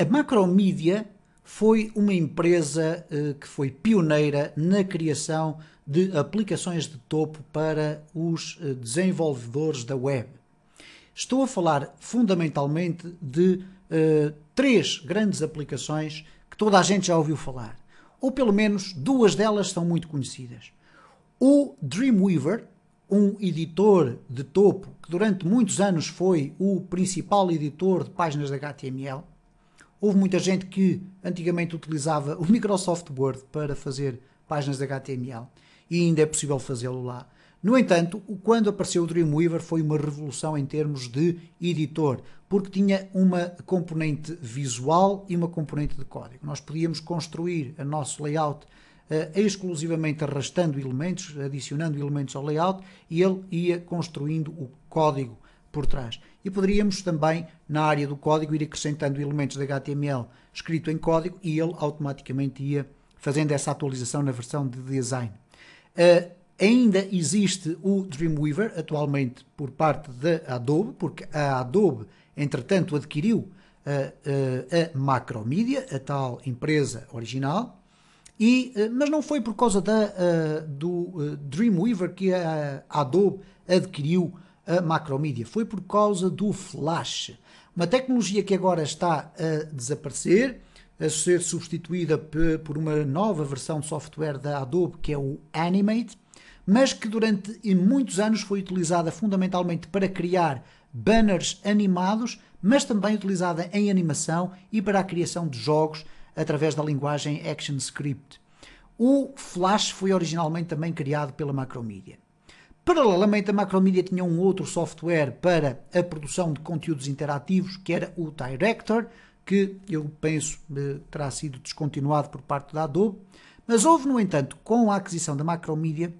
A Macromedia foi uma empresa eh, que foi pioneira na criação de aplicações de topo para os eh, desenvolvedores da web. Estou a falar fundamentalmente de uh, três grandes aplicações que toda a gente já ouviu falar, ou pelo menos duas delas são muito conhecidas. O Dreamweaver, um editor de topo que durante muitos anos foi o principal editor de páginas de HTML, Houve muita gente que antigamente utilizava o Microsoft Word para fazer páginas de HTML e ainda é possível fazê-lo lá. No entanto, quando apareceu o Dreamweaver foi uma revolução em termos de editor, porque tinha uma componente visual e uma componente de código. Nós podíamos construir o nosso layout uh, exclusivamente arrastando elementos, adicionando elementos ao layout e ele ia construindo o código por trás e poderíamos também, na área do código, ir acrescentando elementos de HTML escrito em código e ele automaticamente ia fazendo essa atualização na versão de design. Uh, ainda existe o Dreamweaver, atualmente por parte da Adobe, porque a Adobe, entretanto, adquiriu a, ah, a, ah, a Macromedia, a tal empresa original, e, mas não foi por causa da, do Dreamweaver que a Adobe adquiriu a macromídia, foi por causa do flash. Uma tecnologia que agora está a desaparecer, a ser substituída por uma nova versão de software da Adobe, que é o Animate, mas que durante muitos anos foi utilizada fundamentalmente para criar banners animados, mas também utilizada em animação e para a criação de jogos através da linguagem ActionScript. O Flash foi originalmente também criado pela Macromedia. Paralelamente, a Macromedia tinha um outro software para a produção de conteúdos interativos, que era o Director, que eu penso eh, terá sido descontinuado por parte da Adobe. Mas houve, no entanto, com a aquisição da Macromedia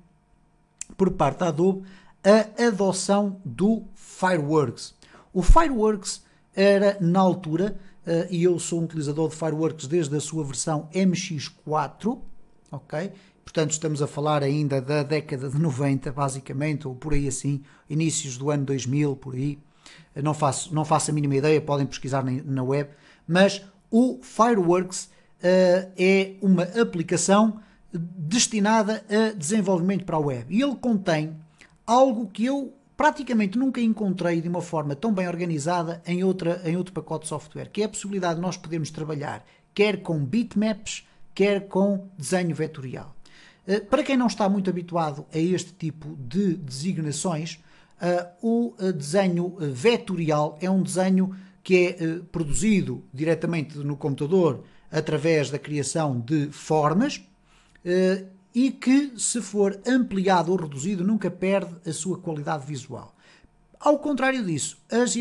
por parte da Adobe, a adoção do Fireworks. O Fireworks era, na altura, eh, e eu sou um utilizador de Fireworks desde a sua versão MX4, ok? Portanto, estamos a falar ainda da década de 90, basicamente, ou por aí assim, inícios do ano 2000, por aí. Não faço, não faço a mínima ideia, podem pesquisar na web. Mas o Fireworks uh, é uma aplicação destinada a desenvolvimento para a web. E ele contém algo que eu praticamente nunca encontrei de uma forma tão bem organizada em, outra, em outro pacote de software, que é a possibilidade de nós podermos trabalhar quer com bitmaps, quer com desenho vetorial. Eh, para quem não está muito habituado a este tipo de designações, eh, o eh, desenho vetorial é um desenho que é produzido diretamente no computador através da criação de formas e que, se for ampliado ou reduzido, nunca perde a sua qualidade visual. Ao contrário disso, as,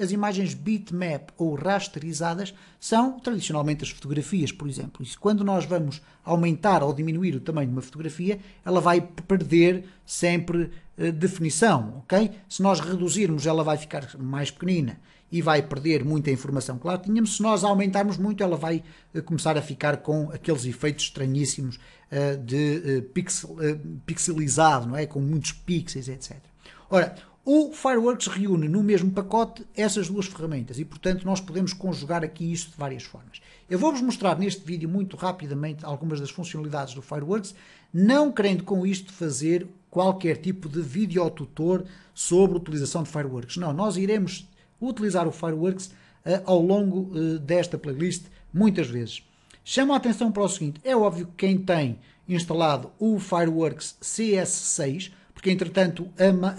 as imagens bitmap ou rasterizadas são tradicionalmente as fotografias, por exemplo. E quando nós vamos aumentar ou diminuir o tamanho de uma fotografia, ela vai perder sempre eh, definição, ok? Se nós reduzirmos, ela vai ficar mais pequenina e vai perder muita informação que lá tínhamos. Se nós aumentarmos muito, ela vai eh, começar a ficar com aqueles efeitos estranhíssimos eh, de eh, pixel, eh, pixelizado, não é? Com muitos pixels, etc. Ora, o Fireworks reúne no mesmo pacote essas duas ferramentas e, portanto, nós podemos conjugar aqui isto de várias formas. Eu vou-vos mostrar neste vídeo muito rapidamente algumas das funcionalidades do Fireworks, não querendo com isto fazer qualquer tipo de videotutor sobre utilização de Fireworks. Não, nós iremos utilizar o Fireworks uh, eh, ao longo uh, desta playlist muitas vezes. Chamo a atenção para o seguinte, é óbvio que quem tem instalado o Fireworks CS6 porque entretanto a, a,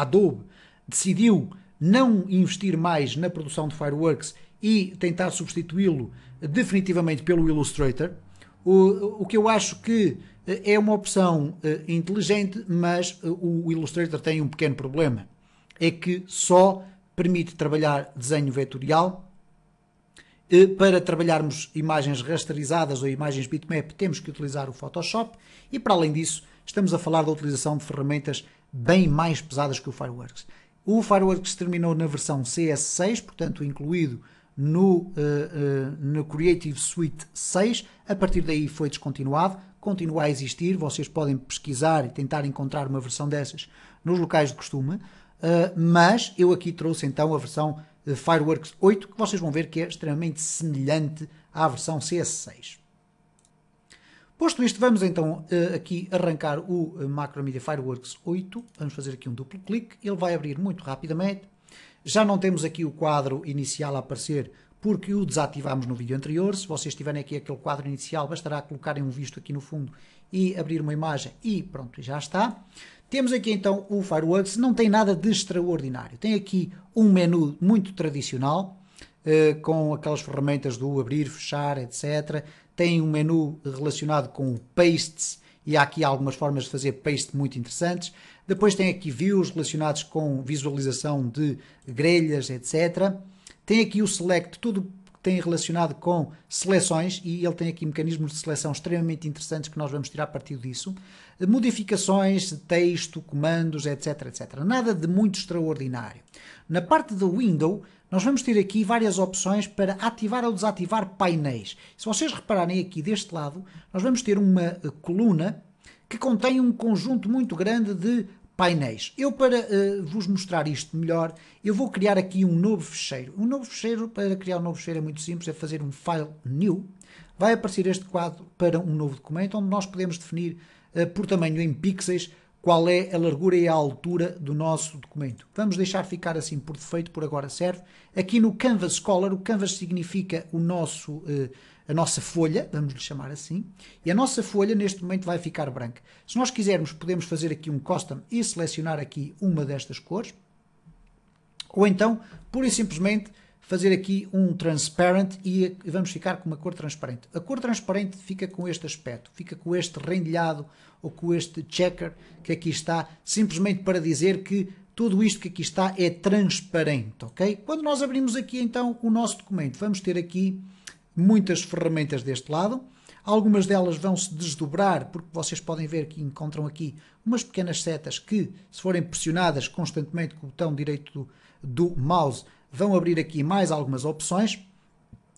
a, Adobe decidiu não investir mais na produção de Fireworks e tentar substituí-lo definitivamente pelo Illustrator, o, o que eu acho que eh, é uma opção eh, inteligente, mas eh, o Illustrator tem um pequeno problema, é que só permite trabalhar desenho vetorial para trabalharmos imagens rasterizadas ou imagens bitmap, temos que utilizar o Photoshop e, para além disso, estamos a falar da utilização de ferramentas bem mais pesadas que o Fireworks. O Fireworks terminou na versão CS6, portanto incluído no, uh, uh, no Creative Suite 6, a partir daí foi descontinuado, continua a existir, vocês podem pesquisar e tentar encontrar uma versão dessas nos locais de costume, uh, mas eu aqui trouxe então a versão Fireworks 8, que vocês vão ver que é extremamente semelhante à versão CS6. Posto isto, vamos então eh, aqui arrancar o eh, Macromedia Fireworks 8. Vamos fazer aqui um duplo clique. Ele vai abrir muito rapidamente. Já não temos aqui o quadro inicial a aparecer porque o desativámos no vídeo anterior. Se vocês tiverem aqui aquele quadro inicial, bastará colocarem um visto aqui no fundo e abrir uma imagem e pronto, já está. Temos aqui então o Fireworks, não tem nada de extraordinário. Tem aqui um menu muito tradicional, eh, com aquelas ferramentas do abrir, fechar, etc. Tem um menu relacionado com pastes e há aqui algumas formas de fazer paste muito interessantes. Depois tem aqui views relacionados com visualização de grelhas, etc. Tem aqui o select, tudo que tem relacionado com seleções e ele tem aqui mecanismos de seleção extremamente interessantes que nós vamos tirar partido disso. Modificações, texto, comandos, etc, etc. Nada de muito extraordinário. Na parte do Window, nós vamos ter aqui várias opções para ativar ou desativar painéis. Se vocês repararem aqui deste lado, nós vamos ter uma eh, coluna que contém um conjunto muito grande de painéis. Eu, para uh, vos mostrar isto melhor, eu vou criar aqui um novo fecheiro. Um novo fecheiro, para criar um novo fecheiro é muito simples, é fazer um file new. Vai aparecer este quadro para um novo documento, onde nós podemos definir uh, por tamanho em pixels qual é a largura e a altura do nosso documento. Vamos deixar ficar assim por defeito, por agora serve. Aqui no Canvas Scholar, o Canvas significa o nosso, eh, a nossa folha, vamos lhe chamar assim, e a nossa folha neste momento vai ficar branca. Se nós quisermos, podemos fazer aqui um custom e selecionar aqui uma destas cores, ou então, pura e simplesmente, fazer aqui um transparent e vamos ficar com uma cor transparente. A cor transparente fica com este aspecto, fica com este rendilhado ou com este checker que aqui está, simplesmente para dizer que tudo isto que aqui está é transparente, ok? Quando nós abrimos aqui então o nosso documento, vamos ter aqui muitas ferramentas deste lado, Algumas delas vão se desdobrar, porque vocês podem ver que encontram aqui umas pequenas setas que, se forem pressionadas constantemente com o botão direito do, do mouse, vão abrir aqui mais algumas opções.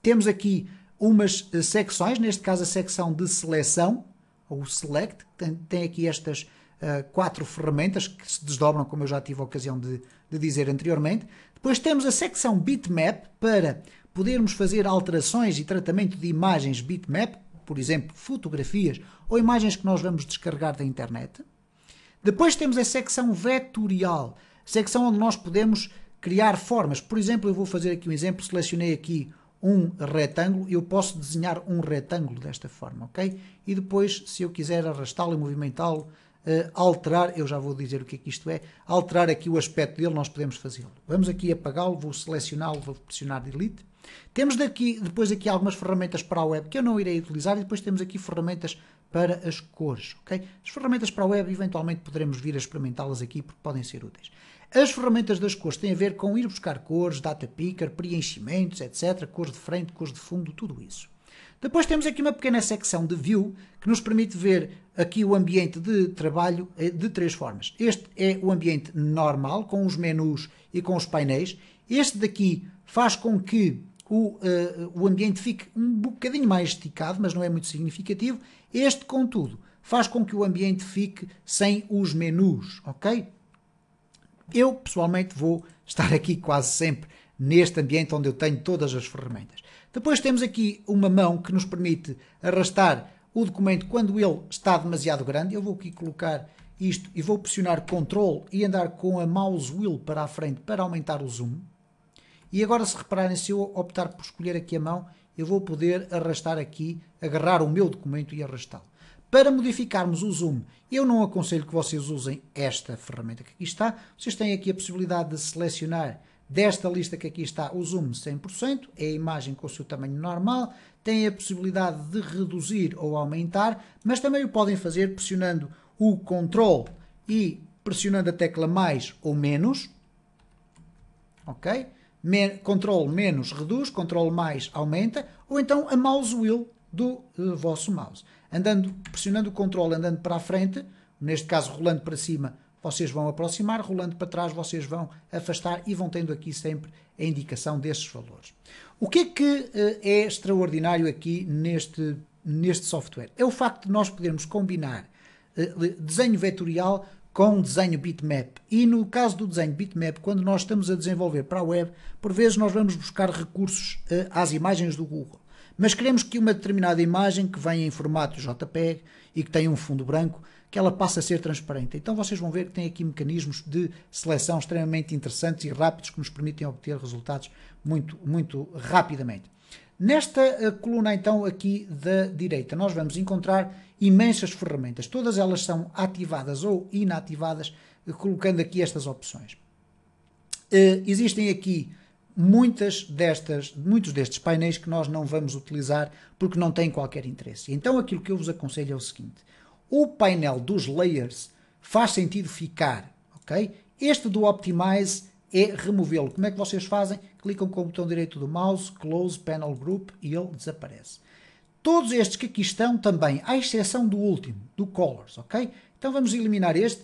Temos aqui umas eh, secções, neste caso a secção de seleção, ou select, tem, tem aqui estas uh, quatro ferramentas que se desdobram, como eu já tive a ocasião de, de dizer anteriormente. Depois temos a secção bitmap para podermos fazer alterações e tratamento de imagens bitmap, por exemplo, fotografias ou imagens que nós vamos descarregar da internet. Depois temos a secção vetorial, secção onde nós podemos criar formas. Por exemplo, eu vou fazer aqui um exemplo, selecionei aqui um retângulo, eu posso desenhar um retângulo desta forma, ok? E depois, se eu quiser arrastá-lo e movimentá-lo, uh, alterar, eu já vou dizer o que é que isto é, alterar aqui o aspecto dele, nós podemos fazê-lo. Vamos aqui apagá-lo, vou selecioná-lo, vou pressionar Delete. Temos daqui, depois aqui algumas ferramentas para a web que eu não irei utilizar e depois temos aqui ferramentas para as cores, ok? As ferramentas para a web eventualmente poderemos vir a experimentá-las aqui porque podem ser úteis. As ferramentas das cores têm a ver com ir buscar cores, data picker, preenchimentos, etc. Cores de frente, cores de fundo, tudo isso. Depois temos aqui uma pequena secção de view que nos permite ver aqui o ambiente de trabalho eh, de três formas. Este é o ambiente normal, com os menus e com os painéis. Este daqui faz com que o, uh, o ambiente fique um bocadinho mais esticado, mas não é muito significativo. Este, contudo, faz com que o ambiente fique sem os menus, ok? Eu, pessoalmente, vou estar aqui quase sempre neste ambiente onde eu tenho todas as ferramentas. Depois temos aqui uma mão que nos permite arrastar o documento quando ele está demasiado grande. Eu vou aqui colocar isto e vou pressionar CTRL e andar com a mouse wheel para a frente para aumentar o zoom. E agora se repararem, se eu optar por escolher aqui a mão, eu vou poder arrastar aqui, agarrar o meu documento e arrastá-lo. Para modificarmos o zoom, eu não aconselho que vocês usem esta ferramenta que aqui está. Vocês têm aqui a possibilidade de selecionar desta lista que aqui está o zoom 100%, é a imagem com o seu tamanho normal, têm a possibilidade de reduzir ou aumentar, mas também o podem fazer pressionando o CTRL e pressionando a tecla mais ou menos, ok? Men CTRL menos reduz, CTRL mais aumenta, ou então a mouse wheel do uh, vosso mouse andando, pressionando o controle, andando para a frente, neste caso rolando para cima, vocês vão aproximar, rolando para trás, vocês vão afastar e vão tendo aqui sempre a indicação desses valores. O que é que eh, é extraordinário aqui neste, neste software? É o facto de nós podermos combinar eh, desenho vetorial com desenho bitmap. E no caso do desenho bitmap, quando nós estamos a desenvolver para a web, por vezes nós vamos buscar recursos eh, às imagens do Google. Mas queremos que uma determinada imagem que vem em formato JPEG e que tem um fundo branco, que ela passe a ser transparente. Então vocês vão ver que tem aqui mecanismos de seleção extremamente interessantes e rápidos que nos permitem obter resultados muito, muito rapidamente. Nesta eh, coluna, então, aqui da direita, nós vamos encontrar imensas ferramentas. Todas elas são ativadas ou inativadas, eh, colocando aqui estas opções. Uh, existem aqui muitas destas, muitos destes painéis que nós não vamos utilizar porque não têm qualquer interesse. Então aquilo que eu vos aconselho é o seguinte: o painel dos layers faz sentido ficar, ok? Este do Optimize é removê-lo. Como é que vocês fazem? Clicam com o botão direito do mouse, Close Panel Group e ele desaparece. Todos estes que aqui estão também, à exceção do último, do Colors, ok? Então vamos eliminar este,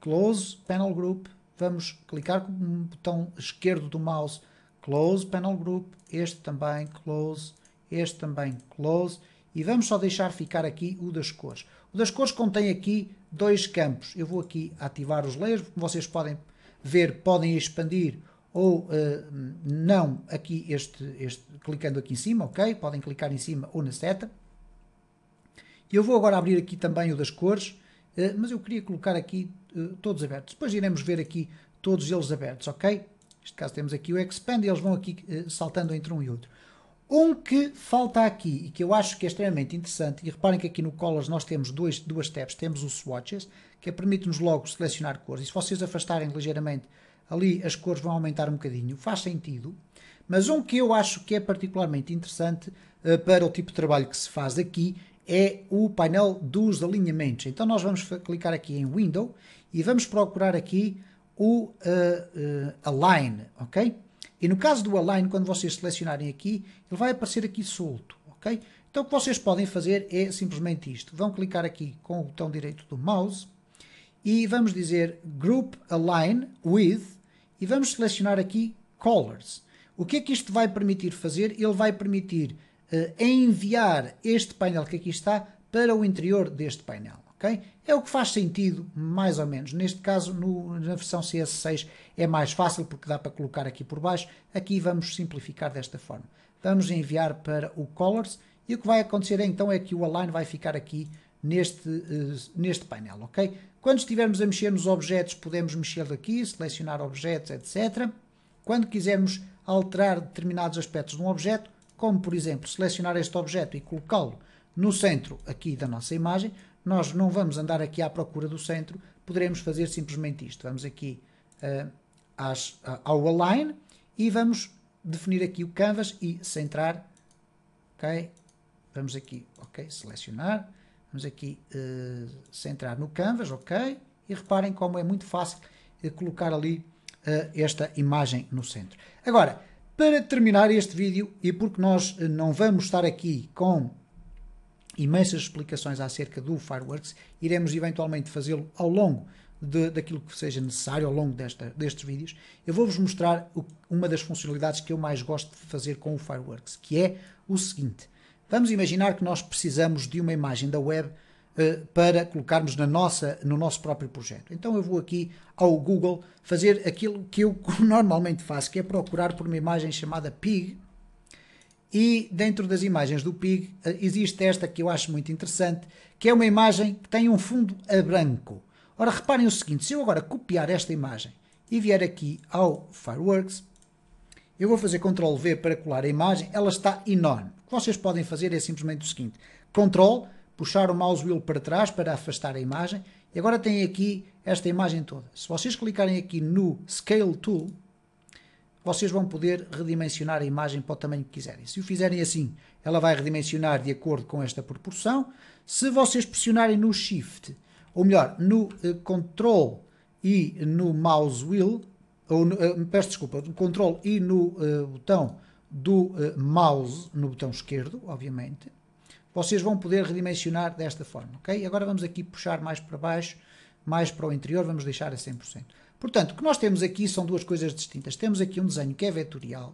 Close Panel Group, vamos clicar com o botão esquerdo do mouse close panel group, este também close, este também close e vamos só deixar ficar aqui o das cores. O das cores contém aqui dois campos. Eu vou aqui ativar os layers, como vocês podem ver, podem expandir ou uh, não aqui este, este, clicando aqui em cima, ok? Podem clicar em cima ou na seta. Eu vou agora abrir aqui também o das cores, uh, mas eu queria colocar aqui uh, todos abertos. Depois iremos ver aqui todos eles abertos, ok? Neste caso temos aqui o expand e eles vão aqui eh, saltando entre um e outro. Um que falta aqui e que eu acho que é extremamente interessante, e reparem que aqui no Colors nós temos dois, duas tabs, temos o Swatches, que é, permite-nos logo selecionar cores, e se vocês afastarem ligeiramente ali as cores vão aumentar um bocadinho, faz sentido, mas um que eu acho que é particularmente interessante uh, para o tipo de trabalho que se faz aqui é o painel dos alinhamentos. Então nós vamos clicar aqui em Window e vamos procurar aqui o eh, eh, align, ok? E no caso do align, quando vocês selecionarem aqui, ele vai aparecer aqui solto, ok? Então o que vocês podem fazer é simplesmente isto. Vão clicar aqui com o botão direito do mouse e vamos dizer Group Align With e vamos selecionar aqui Colors. O que é que isto vai permitir fazer? Ele vai permitir uh, enviar este painel que aqui está para o interior deste painel. Okay? É o que faz sentido, mais ou menos. Neste caso, no, na versão CS6 é mais fácil porque dá para colocar aqui por baixo. Aqui vamos simplificar desta forma. Vamos enviar para o Colors e o que vai acontecer então é que o Align vai ficar aqui neste, uh, neste painel, Quando estivermos a mexer nos objetos, podemos mexer daqui, selecionar objetos, etc. Quando quisermos alterar determinados aspectos de um objeto, como por exemplo selecionar este objeto e colocá-lo no centro aqui da nossa imagem, nós não vamos andar aqui à procura do centro, poderemos fazer simplesmente isto. Vamos aqui uh, às, uh, ao Align e vamos definir aqui o canvas e centrar. Ok? Vamos aqui, ok, selecionar. Vamos aqui uh, centrar no canvas, ok? E reparem como é muito fácil eh, colocar ali esta imagem no centro. Agora, para terminar este vídeo, e porque nós eh, não vamos estar aqui com imensas explicações acerca do Fireworks. Iremos eventualmente fazê-lo ao longo de, daquilo que seja necessário, ao longo desta, destes vídeos. Eu vou-vos mostrar o, uma das funcionalidades que eu mais gosto de fazer com o Fireworks, que é o seguinte. Vamos imaginar que nós precisamos de uma imagem da web uh, para colocarmos na nossa, no nosso próprio projeto. Então eu vou aqui ao Google fazer aquilo que eu normalmente faço, que é procurar por uma imagem chamada Pig, e dentro das imagens do PIG eh, existe esta que eu acho muito interessante, que é uma imagem que tem um fundo a branco. Ora, reparem o seguinte, se eu agora copiar esta imagem e vier aqui ao Fireworks, eu vou fazer Ctrl V para colar a imagem, ela está enorme. O que vocês podem fazer é simplesmente o seguinte, Ctrl, puxar o mouse wheel para trás para afastar a imagem, e agora tem aqui esta imagem toda. Se vocês clicarem aqui no Scale Tool, vocês vão poder redimensionar a imagem para o tamanho que quiserem. Se o fizerem assim, ela vai redimensionar de acordo com esta proporção. Se vocês pressionarem no Shift, ou melhor, no uh, Control e no mouse wheel, ou uh, peço desculpa, no Control e no uh, botão do mouse, no botão esquerdo, obviamente, vocês vão poder redimensionar desta forma, ok? Agora vamos aqui puxar mais para baixo, mais para o interior, vamos deixar a 100%. Portanto, o que nós temos aqui são duas coisas distintas. Temos aqui um desenho que é vetorial,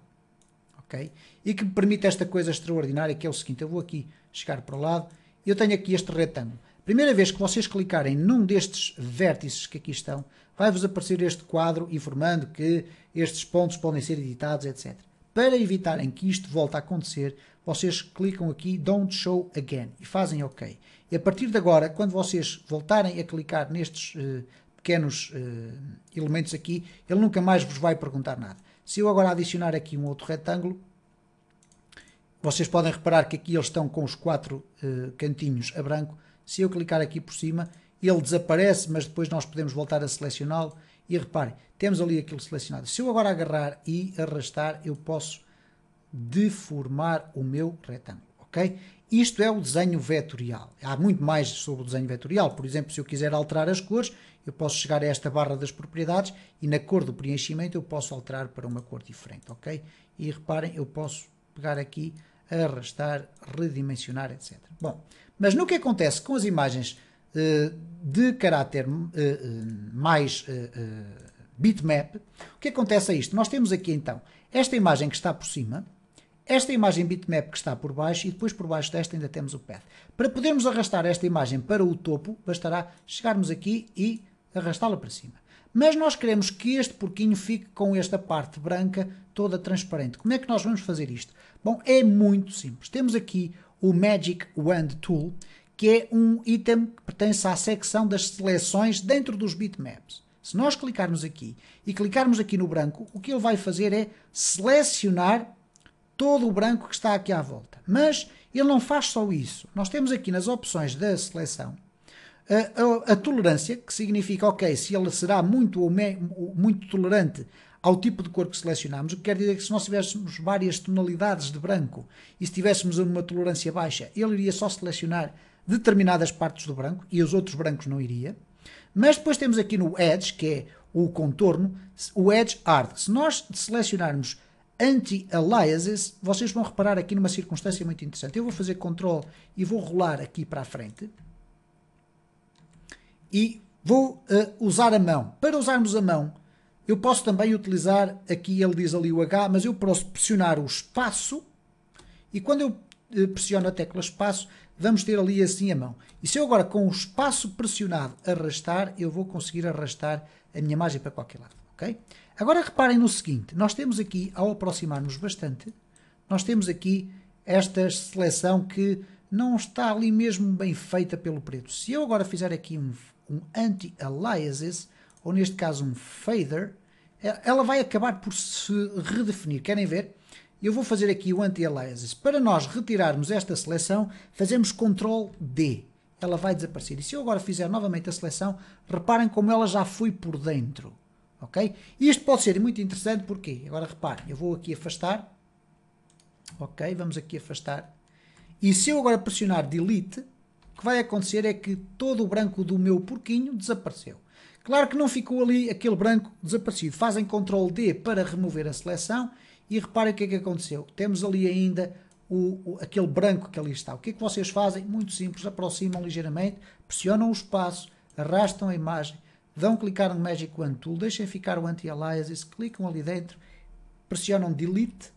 ok? E que permite esta coisa extraordinária que é o seguinte, eu vou aqui chegar para o lado e eu tenho aqui este retângulo. Primeira vez que vocês clicarem num destes vértices que aqui estão, vai-vos aparecer este quadro informando que estes pontos podem ser editados, etc. Para evitarem que isto volte a acontecer, vocês clicam aqui Don't Show Again e fazem OK. E a partir de agora, quando vocês voltarem a clicar nestes uh, pequenos uh, elementos aqui, ele nunca mais vos vai perguntar nada. Se eu agora adicionar aqui um outro retângulo, vocês podem reparar que aqui eles estão com os quatro uh, cantinhos a branco. Se eu clicar aqui por cima, ele desaparece, mas depois nós podemos voltar a selecioná-lo. E reparem, temos ali aquilo selecionado. Se eu agora agarrar e arrastar, eu posso deformar o meu retângulo, ok? Isto é o desenho vetorial. Há muito mais sobre o desenho vetorial. Por exemplo, se eu quiser alterar as cores, eu posso chegar a esta barra das propriedades e na cor do preenchimento eu posso alterar para uma cor diferente, ok? E reparem, eu posso pegar aqui, arrastar, redimensionar, etc. Bom, mas no que acontece com as imagens uh, de caráter uh, uh, mais bitmap, o que acontece é isto? Nós temos aqui então esta imagem que está por cima, esta imagem bitmap que está por baixo e depois por baixo desta ainda temos o path. Para podermos arrastar esta imagem para o topo, bastará chegarmos aqui e arrastá-la para cima. Mas nós queremos que este porquinho fique com esta parte branca toda transparente. Como é que nós vamos fazer isto? Bom, é muito simples. Temos aqui o Magic Wand Tool, que é um item que pertence à secção das seleções dentro dos bitmaps. Se nós clicarmos aqui e clicarmos aqui no branco, o que ele vai fazer é selecionar todo o branco que está aqui à volta. Mas ele não faz só isso. Nós temos aqui nas opções da seleção a, a, tolerância, que significa, ok, se ele será muito ou me, muito tolerante ao tipo de cor que selecionamos, o que quer dizer que se nós tivéssemos várias tonalidades de branco e se tivéssemos uma tolerância baixa, ele iria só selecionar determinadas partes do branco e os outros brancos não iria. Mas depois temos aqui no Edge, que é o contorno, o Edge Hard. Se nós selecionarmos Anti-Aliases, vocês vão reparar aqui numa circunstância muito interessante. Eu vou fazer Ctrl e vou rolar aqui para a frente e vou uh, usar a mão. Para usarmos a mão, eu posso também utilizar, aqui ele diz ali o H, mas eu posso pressionar o espaço e quando eu uh, pressiono a tecla espaço, vamos ter ali assim a mão. E se eu agora com o espaço pressionado arrastar, eu vou conseguir arrastar a minha imagem para qualquer lado, ok? Agora reparem no seguinte, nós temos aqui, ao aproximarmos bastante, nós temos aqui esta seleção que não está ali mesmo bem feita pelo preto. Se eu agora fizer aqui um um anti-aliases, ou neste caso um fader, eh, ela vai acabar por se redefinir. Querem ver? Eu vou fazer aqui o anti-aliases. Para nós retirarmos esta seleção, fazemos Ctrl D. Ela vai desaparecer. E se eu agora fizer novamente a seleção, reparem como ela já foi por dentro. Ok? Isto pode ser muito interessante, porque Agora reparem, eu vou aqui afastar. Ok, vamos aqui afastar. E se eu agora pressionar Delete, que vai acontecer é que todo o branco do meu porquinho desapareceu. Claro que não ficou ali aquele branco desaparecido. Fazem Ctrl D para remover a seleção e reparem o que é que aconteceu. Temos ali ainda o, o, aquele branco que ali está. O que é que vocês fazem? Muito simples, aproximam ligeiramente, pressionam o espaço, arrastam a imagem, dão clicar no Magic One Tool, deixem ficar o anti aliasis clicam ali dentro, pressionam Delete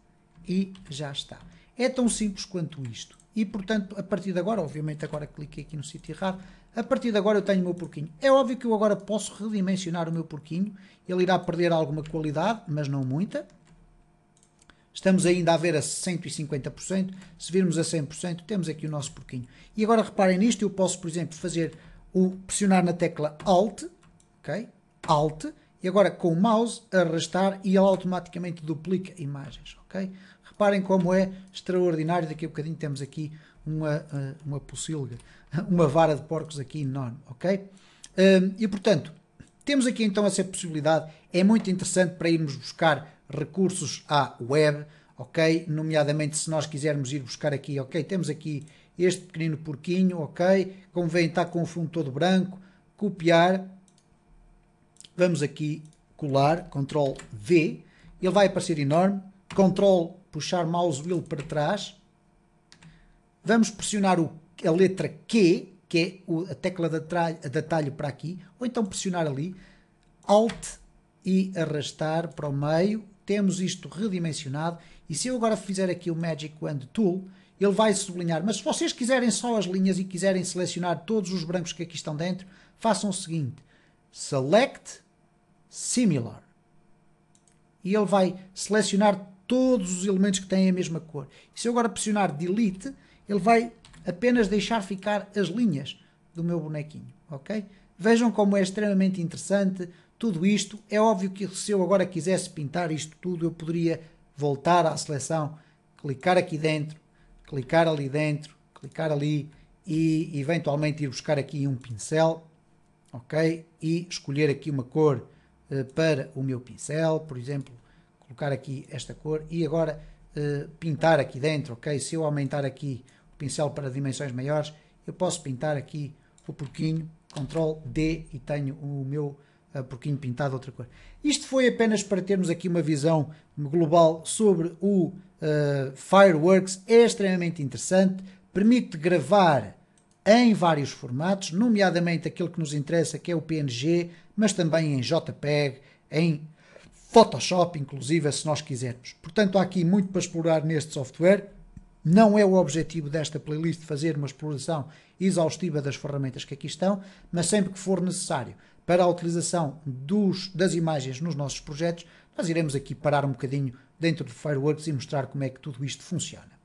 e já está. É tão simples quanto isto e, portanto, a partir de agora, obviamente agora cliquei aqui no sítio errado, a partir de agora eu tenho o meu porquinho. É óbvio que eu agora posso redimensionar o meu porquinho, ele irá perder alguma qualidade, mas não muita. Estamos ainda a ver a 150%, se virmos a 100%, temos aqui o nosso porquinho. E agora reparem nisto, eu posso, por exemplo, fazer o pressionar na tecla Alt, ok? Alt, e agora com o mouse arrastar e ele automaticamente duplica imagens, ok? Reparem como é extraordinário. Daqui a bocadinho temos aqui uma, eh, uma pocilga, uma vara de porcos aqui enorme, ok? Ehm, e portanto, temos aqui então essa possibilidade. É muito interessante para irmos buscar recursos à web, ok? Nomeadamente se nós quisermos ir buscar aqui, ok? Temos aqui este pequenino porquinho, ok? Como veem está com o fundo todo branco. Copiar. Vamos aqui colar, Ctrl V. Ele vai aparecer enorme. Ctrl puxar mouse wheel para trás. Vamos pressionar o, a letra Q, que é o, a tecla de atalho, de atalho para aqui, ou então pressionar ali, Alt e arrastar para o meio. Temos isto redimensionado. E se eu agora fizer aqui o Magic Wand Tool, ele vai sublinhar. Mas se vocês quiserem só as linhas e quiserem selecionar todos os brancos que aqui estão dentro, façam o seguinte. Select Similar. E ele vai selecionar todos os elementos que têm a mesma cor. E se eu agora pressionar Delete, ele vai apenas deixar ficar as linhas do meu bonequinho, ok? Vejam como é extremamente interessante tudo isto. É óbvio que se eu agora quisesse pintar isto tudo, eu poderia voltar à seleção, clicar aqui dentro, clicar ali dentro, clicar ali e eventualmente ir buscar aqui um pincel, ok? E escolher aqui uma cor eh, para o meu pincel, por exemplo, colocar aqui esta cor e agora uh, pintar aqui dentro, ok? Se eu aumentar aqui o pincel para dimensões maiores, eu posso pintar aqui o porquinho, Ctrl D e tenho o meu uh, porquinho pintado outra cor. Isto foi apenas para termos aqui uma visão global sobre o uh, Fireworks, é extremamente interessante, permite gravar em vários formatos, nomeadamente aquele que nos interessa que é o PNG, mas também em JPEG, em Photoshop, inclusive, se nós quisermos. Portanto, há aqui muito para explorar neste software. Não é o objetivo desta playlist fazer uma exploração exaustiva das ferramentas que aqui estão, mas sempre que for necessário para a utilização dos, das imagens nos nossos projetos, nós iremos aqui parar um bocadinho dentro do Fireworks e mostrar como é que tudo isto funciona.